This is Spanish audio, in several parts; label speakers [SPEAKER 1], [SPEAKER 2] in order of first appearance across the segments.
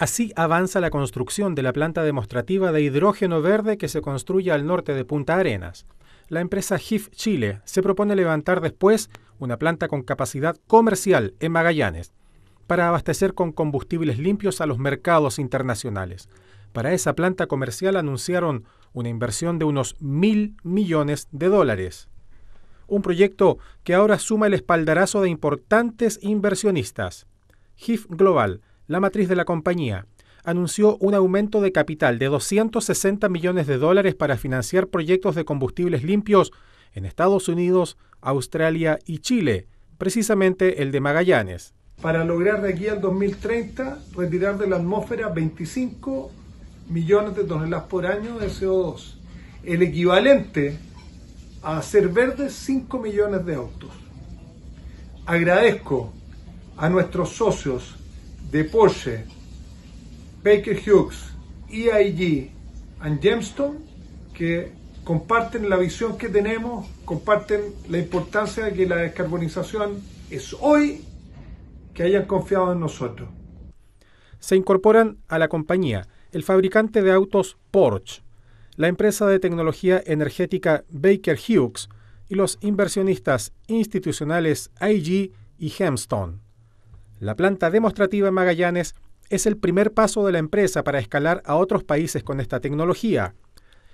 [SPEAKER 1] Así avanza la construcción de la planta demostrativa de hidrógeno verde que se construye al norte de Punta Arenas. La empresa HIF Chile se propone levantar después una planta con capacidad comercial en Magallanes para abastecer con combustibles limpios a los mercados internacionales. Para esa planta comercial anunciaron una inversión de unos mil millones de dólares. Un proyecto que ahora suma el espaldarazo de importantes inversionistas. HIF Global la matriz de la compañía, anunció un aumento de capital de 260 millones de dólares para financiar proyectos de combustibles limpios en Estados Unidos, Australia y Chile, precisamente el de Magallanes.
[SPEAKER 2] Para lograr de aquí al 2030 retirar de la atmósfera 25 millones de toneladas por año de CO2, el equivalente a hacer verdes 5 millones de autos. Agradezco a nuestros socios de Porsche, Baker Hughes, EIG y Gemstone, que comparten la visión que tenemos, comparten la importancia de que la
[SPEAKER 1] descarbonización es hoy, que hayan confiado en nosotros. Se incorporan a la compañía el fabricante de autos Porsche, la empresa de tecnología energética Baker Hughes y los inversionistas institucionales IG y gemstone. La planta demostrativa en Magallanes es el primer paso de la empresa para escalar a otros países con esta tecnología.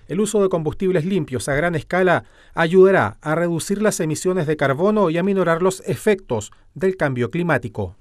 [SPEAKER 1] El uso de combustibles limpios a gran escala ayudará a reducir las emisiones de carbono y a minorar los efectos del cambio climático.